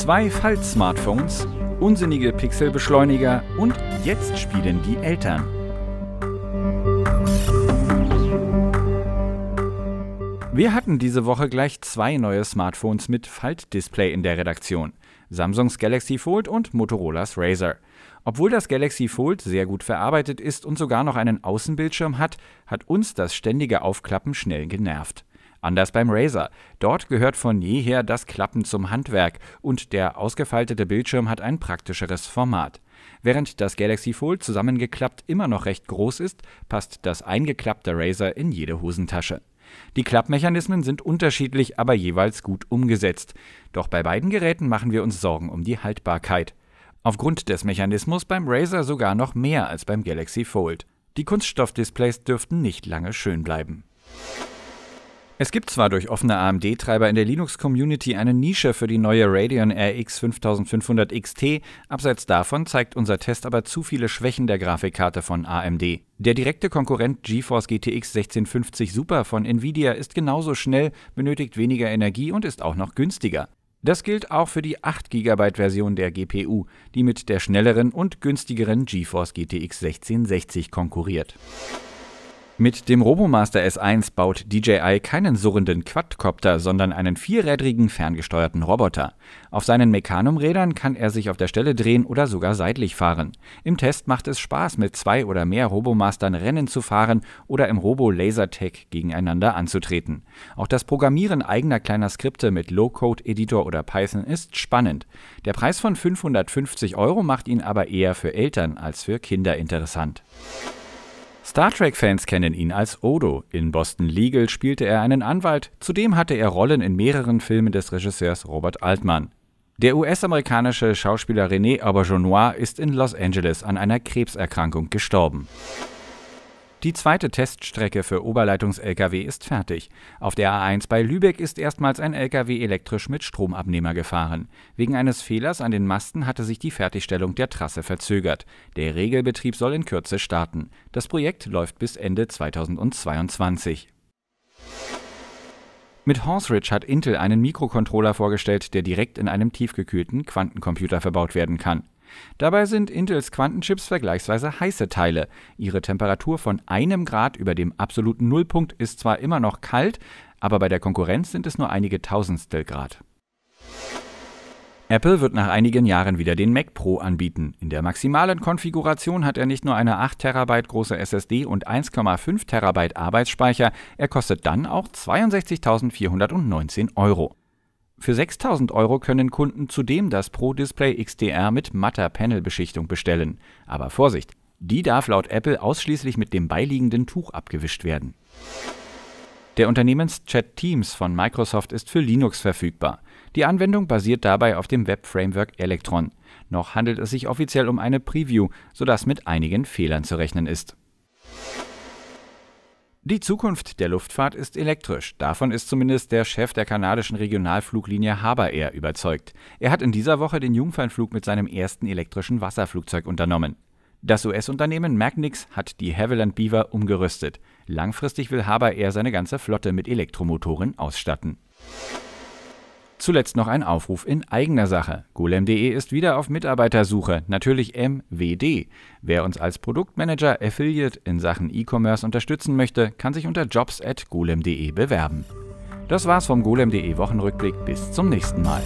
zwei Falz-Smartphones, unsinnige Pixelbeschleuniger und jetzt spielen die Eltern. Wir hatten diese Woche gleich zwei neue Smartphones mit Faltdisplay in der Redaktion. Samsungs Galaxy Fold und Motorolas Razer. Obwohl das Galaxy Fold sehr gut verarbeitet ist und sogar noch einen Außenbildschirm hat, hat uns das ständige Aufklappen schnell genervt. Anders beim Razer. Dort gehört von jeher das Klappen zum Handwerk und der ausgefaltete Bildschirm hat ein praktischeres Format. Während das Galaxy Fold zusammengeklappt immer noch recht groß ist, passt das eingeklappte Razer in jede Hosentasche. Die Klappmechanismen sind unterschiedlich, aber jeweils gut umgesetzt. Doch bei beiden Geräten machen wir uns Sorgen um die Haltbarkeit. Aufgrund des Mechanismus beim Razer sogar noch mehr als beim Galaxy Fold. Die Kunststoffdisplays dürften nicht lange schön bleiben. Es gibt zwar durch offene AMD-Treiber in der Linux-Community eine Nische für die neue Radeon RX 5500 XT, abseits davon zeigt unser Test aber zu viele Schwächen der Grafikkarte von AMD. Der direkte Konkurrent GeForce GTX 1650 Super von Nvidia ist genauso schnell, benötigt weniger Energie und ist auch noch günstiger. Das gilt auch für die 8 GB Version der GPU, die mit der schnelleren und günstigeren GeForce GTX 1660 konkurriert. Mit dem RoboMaster S1 baut DJI keinen surrenden Quadcopter, sondern einen vierrädrigen ferngesteuerten Roboter. Auf seinen Mechanum-Rädern kann er sich auf der Stelle drehen oder sogar seitlich fahren. Im Test macht es Spaß, mit zwei oder mehr RoboMastern Rennen zu fahren oder im Robo lasertech gegeneinander anzutreten. Auch das Programmieren eigener kleiner Skripte mit Low-Code-Editor oder Python ist spannend. Der Preis von 550 Euro macht ihn aber eher für Eltern als für Kinder interessant. Star Trek-Fans kennen ihn als Odo. In Boston Legal spielte er einen Anwalt, zudem hatte er Rollen in mehreren Filmen des Regisseurs Robert Altman. Der US-amerikanische Schauspieler René Aubergenois ist in Los Angeles an einer Krebserkrankung gestorben. Die zweite Teststrecke für Oberleitungs-Lkw ist fertig. Auf der A1 bei Lübeck ist erstmals ein Lkw elektrisch mit Stromabnehmer gefahren. Wegen eines Fehlers an den Masten hatte sich die Fertigstellung der Trasse verzögert. Der Regelbetrieb soll in Kürze starten. Das Projekt läuft bis Ende 2022. Mit Horseridge hat Intel einen Mikrocontroller vorgestellt, der direkt in einem tiefgekühlten Quantencomputer verbaut werden kann. Dabei sind Intels Quantenchips vergleichsweise heiße Teile. Ihre Temperatur von einem Grad über dem absoluten Nullpunkt ist zwar immer noch kalt, aber bei der Konkurrenz sind es nur einige Tausendstel Grad. Apple wird nach einigen Jahren wieder den Mac Pro anbieten. In der maximalen Konfiguration hat er nicht nur eine 8 TB große SSD und 1,5 TB Arbeitsspeicher, er kostet dann auch 62.419 Euro. Für 6000 Euro können Kunden zudem das Pro Display XDR mit matter Panelbeschichtung bestellen. Aber Vorsicht, die darf laut Apple ausschließlich mit dem beiliegenden Tuch abgewischt werden. Der Unternehmenschat Teams von Microsoft ist für Linux verfügbar. Die Anwendung basiert dabei auf dem Web-Framework Electron. Noch handelt es sich offiziell um eine Preview, sodass mit einigen Fehlern zu rechnen ist. Die Zukunft der Luftfahrt ist elektrisch. Davon ist zumindest der Chef der kanadischen Regionalfluglinie Haber Air überzeugt. Er hat in dieser Woche den Jungfernflug mit seinem ersten elektrischen Wasserflugzeug unternommen. Das US-Unternehmen Magnix hat die Havilland Beaver umgerüstet. Langfristig will Haber Air seine ganze Flotte mit Elektromotoren ausstatten. Zuletzt noch ein Aufruf in eigener Sache. Golem.de ist wieder auf Mitarbeitersuche, natürlich MWD. Wer uns als Produktmanager, Affiliate in Sachen E-Commerce unterstützen möchte, kann sich unter jobs.golem.de bewerben. Das war's vom Golem.de Wochenrückblick. Bis zum nächsten Mal.